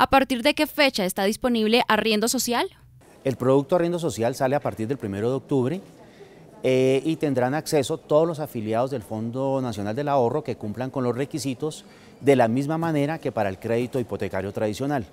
¿A partir de qué fecha está disponible arriendo social? El producto arriendo social sale a partir del 1 de octubre eh, y tendrán acceso todos los afiliados del Fondo Nacional del Ahorro que cumplan con los requisitos de la misma manera que para el crédito hipotecario tradicional.